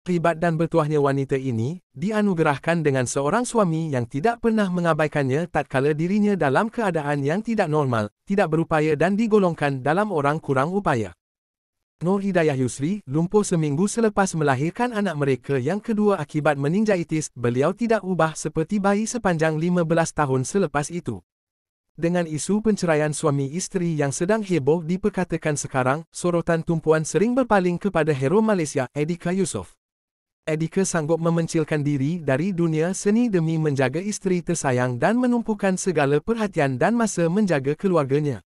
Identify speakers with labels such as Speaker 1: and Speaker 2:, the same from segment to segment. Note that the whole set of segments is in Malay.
Speaker 1: pribad dan bertuahnya wanita ini dianugerahkan dengan seorang suami yang tidak pernah mengabaikannya tatkala dirinya dalam keadaan yang tidak normal, tidak berupaya dan digolongkan dalam orang kurang upaya. Nur Hidayah Yusri lumpuh seminggu selepas melahirkan anak mereka yang kedua akibat meningitis, beliau tidak ubah seperti bayi sepanjang 15 tahun selepas itu. Dengan isu penceraian suami isteri yang sedang heboh diperkatakan sekarang, sorotan tumpuan sering berpaling kepada hero Malaysia Edika Yusof. Edika sanggup memencilkan diri dari dunia seni demi menjaga istri tersayang dan menumpukan segala perhatian dan masa menjaga keluarganya.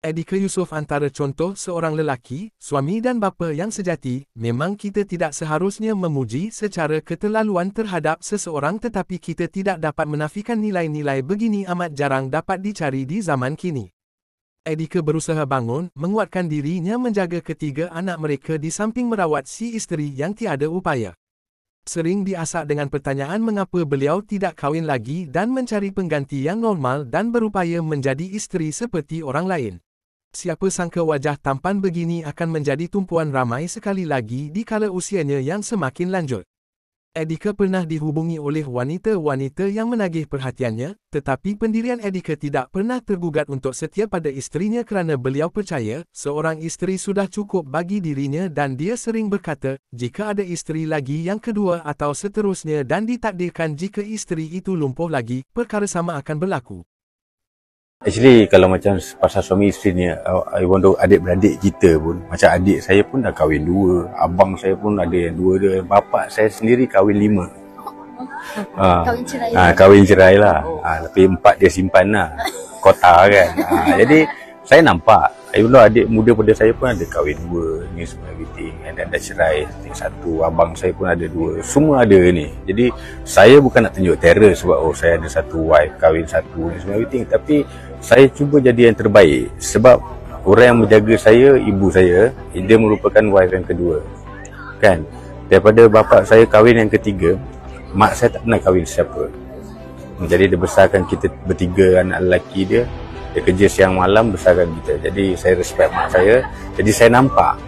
Speaker 1: Edika Yusof antara contoh seorang lelaki, suami dan bapa yang sejati, memang kita tidak seharusnya memuji secara keterlaluan terhadap seseorang tetapi kita tidak dapat menafikan nilai-nilai begini amat jarang dapat dicari di zaman kini. Edika berusaha bangun, menguatkan dirinya menjaga ketiga anak mereka di samping merawat si isteri yang tiada upaya. Sering diasak dengan pertanyaan mengapa beliau tidak kahwin lagi dan mencari pengganti yang normal dan berupaya menjadi isteri seperti orang lain. Siapa sangka wajah tampan begini akan menjadi tumpuan ramai sekali lagi di kala usianya yang semakin lanjut. Edika pernah dihubungi oleh wanita-wanita yang menagih perhatiannya, tetapi pendirian Edika tidak pernah tergugat untuk setia pada istrinya kerana beliau percaya, seorang isteri sudah cukup bagi dirinya dan dia sering berkata, jika ada isteri lagi yang kedua atau seterusnya dan ditakdirkan jika isteri itu lumpuh lagi, perkara sama akan berlaku.
Speaker 2: Actually kalau macam pasal suami isteri ni Even uh, though adik-beradik kita pun Macam adik saya pun dah kahwin dua Abang saya pun ada yang dua dia Bapak saya sendiri kahwin lima ha, Kahwin cerai ha, Kahwin cerai lah oh. ha, Tapi empat dia simpan lah Kota kan ha, Jadi saya nampak I know adik muda pada saya pun ada kahwin dua ni semua everything and then dah cerai ting satu abang saya pun ada dua semua ada ni jadi saya bukan nak tunjuk terror sebab oh saya ada satu wife kahwin satu ni semua everything tapi saya cuba jadi yang terbaik sebab orang yang menjaga saya ibu saya dia merupakan wife yang kedua kan daripada bapa saya kahwin yang ketiga mak saya tak pernah kahwin siapa jadi dia besarkan kita bertiga anak lelaki dia dia kerja siang malam besarkan kita jadi saya respect mak saya jadi saya nampak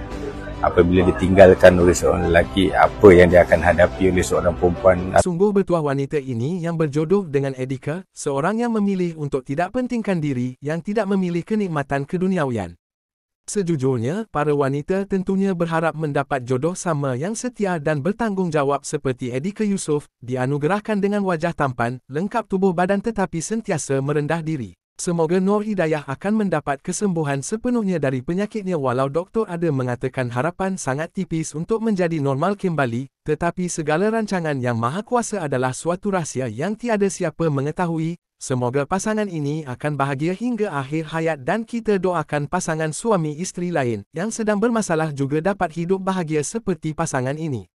Speaker 2: apabila ditinggalkan oleh seorang lelaki apa yang dia akan hadapi oleh seorang perempuan
Speaker 1: sungguh bertuah wanita ini yang berjodoh dengan Edika seorang yang memilih untuk tidak pentingkan diri yang tidak memilih kenikmatan keduniawian sejujurnya para wanita tentunya berharap mendapat jodoh sama yang setia dan bertanggungjawab seperti Edika Yusof dianugerahkan dengan wajah tampan lengkap tubuh badan tetapi sentiasa merendah diri Semoga Nur Hidayah akan mendapat kesembuhan sepenuhnya dari penyakitnya walau doktor ada mengatakan harapan sangat tipis untuk menjadi normal kembali, tetapi segala rancangan yang maha kuasa adalah suatu rahsia yang tiada siapa mengetahui. Semoga pasangan ini akan bahagia hingga akhir hayat dan kita doakan pasangan suami isteri lain yang sedang bermasalah juga dapat hidup bahagia seperti pasangan ini.